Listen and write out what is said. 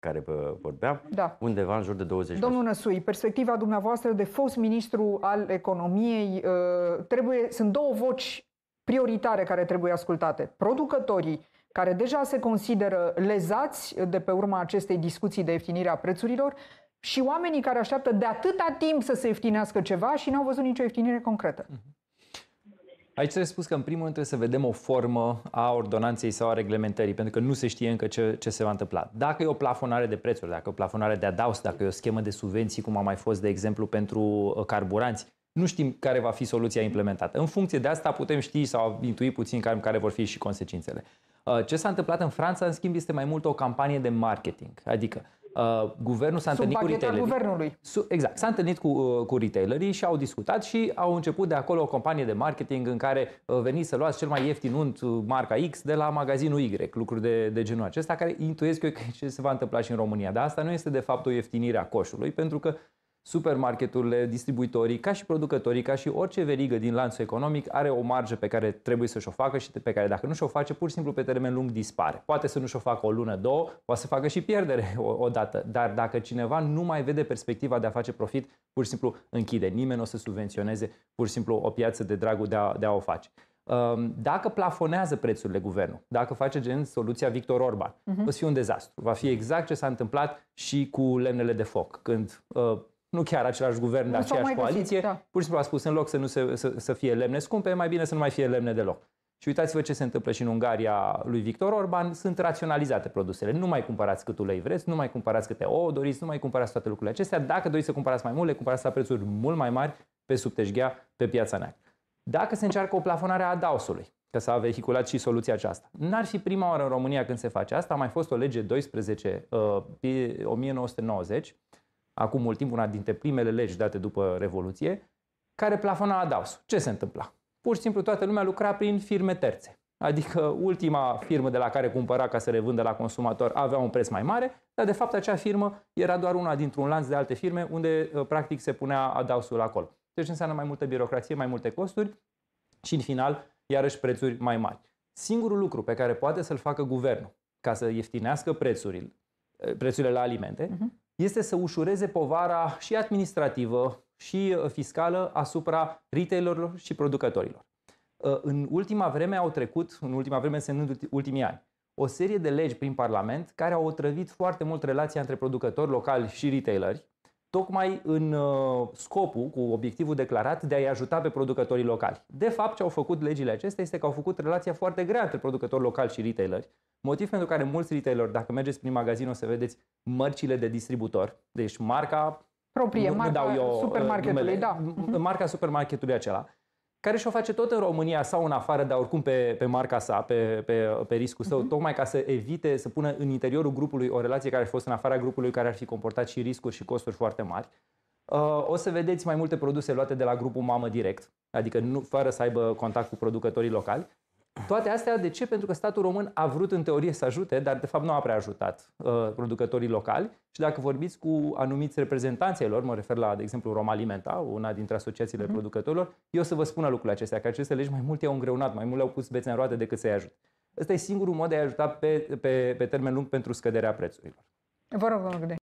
care vorbeam, da. undeva în jur de 20%. Domnul Năsui, perspectiva dumneavoastră de fost ministru al economiei, uh, trebuie, sunt două voci prioritare care trebuie ascultate. Producătorii, care deja se consideră lezați de pe urma acestei discuții de ieftinire a prețurilor, și oamenii care așteaptă de atâta timp să se ieftinească ceva și n-au văzut nicio ieftinire concretă. Uh-huh. Aici trebuie spus că, în primul rând, trebuie să vedem o formă a ordonanței sau a reglementării, pentru că nu se știe încă ce, ce se va întâmpla. Dacă e o plafonare de prețuri, dacă e o plafonare de adaus, dacă e o schemă de subvenții, cum a mai fost, de exemplu, pentru uh, carburanți, nu știm care va fi soluția implementată. În funcție de asta putem ști sau intui puțin care, care vor fi și consecințele. Uh, ce s-a întâmplat în Franța, în schimb, este mai mult o campanie de marketing. Adică Uh, guvernul s-a întâlnit cu retailerii. guvernului. Exact. S-a întâlnit cu, uh, cu retailerii și au discutat și au început de acolo o campanie de marketing în care uh, veni să luați cel mai ieftin unt marca X de la magazinul Y, lucruri de, de genul acesta, care intuiesc eu că ce se va întâmpla și în România. Dar asta nu este de fapt o ieftinire a coșului, pentru că supermarketurile, distribuitorii, ca și producătorii, ca și orice verigă din lanțul economic are o marjă pe care trebuie să-și o facă și pe care dacă nu și-o face, pur și simplu pe termen lung dispare. Poate să nu și-o facă o lună, două, poate să facă și pierdere o, o dată, dar dacă cineva nu mai vede perspectiva de a face profit, pur și simplu închide. Nimeni nu o să subvenționeze pur și simplu o piață de dragul de a, de a o face um, dacă plafonează prețurile guvernul, dacă face gen soluția Victor Orban, uh-huh. va fi un dezastru. Va fi exact ce s-a întâmplat și cu lemnele de foc, când uh, nu chiar același guvern, nu dar aceeași coaliție, găsit, da. pur și simplu a spus, în loc să, nu se, să, să fie lemne scumpe, mai bine să nu mai fie lemne deloc. Și uitați-vă ce se întâmplă și în Ungaria lui Victor Orban, sunt raționalizate produsele. Nu mai cumpărați cât ulei vreți, nu mai cumpărați câte ouă doriți, nu mai cumpărați toate lucrurile acestea. Dacă doriți să cumpărați mai mult, le cumpărați la prețuri mult mai mari pe subteșghea, pe piața neagră. Dacă se încearcă o plafonare a adausului, că s-a vehiculat și soluția aceasta. N-ar fi prima oară în România când se face asta, a mai fost o lege 12 uh, 1990 acum mult timp, una dintre primele legi date după Revoluție, care plafona adaus. Ce se întâmpla? Pur și simplu toată lumea lucra prin firme terțe. Adică ultima firmă de la care cumpăra ca să revândă la consumator avea un preț mai mare, dar de fapt acea firmă era doar una dintr-un lanț de alte firme unde ă, practic se punea adausul acolo. Deci înseamnă mai multă birocrație, mai multe costuri și în final iarăși prețuri mai mari. Singurul lucru pe care poate să-l facă guvernul ca să ieftinească prețurile, prețurile la alimente uh-huh este să ușureze povara și administrativă și uh, fiscală asupra retailerilor și producătorilor. Uh, în ultima vreme au trecut, în ultima vreme însemnând ultimii ani, o serie de legi prin Parlament care au otrăvit foarte mult relația între producători locali și retaileri, tocmai în uh, scopul, cu obiectivul declarat, de a-i ajuta pe producătorii locali. De fapt, ce au făcut legile acestea este că au făcut relația foarte grea între producători locali și retaileri, Motiv pentru care mulți retailer, dacă mergeți prin magazin, o să vedeți mărcile de distributor. Deci marca... Proprie, nu, marca nu dau eu uh, supermarketului, numele, da. Marca supermarketului acela, care și-o face tot în România sau în afară, dar oricum pe, pe marca sa, pe, pe, pe riscul său, uh-huh. tocmai ca să evite să pună în interiorul grupului o relație care ar fi fost în afara grupului, care ar fi comportat și riscuri și costuri foarte mari. Uh, o să vedeți mai multe produse luate de la grupul mamă direct, adică nu, fără să aibă contact cu producătorii locali toate astea, de ce? Pentru că statul român a vrut în teorie să ajute, dar de fapt nu a prea ajutat uh, producătorii locali și dacă vorbiți cu anumiți reprezentanții lor, mă refer la, de exemplu, Romalimenta, una dintre asociațiile uh-huh. producătorilor, eu să vă spună lucrurile acestea, că aceste legi mai mult i-au îngreunat, mai mult le-au pus bețe în roate decât să-i ajute. Ăsta e singurul mod de a ajuta pe, pe, pe termen lung pentru scăderea prețurilor. Vă rog, domnule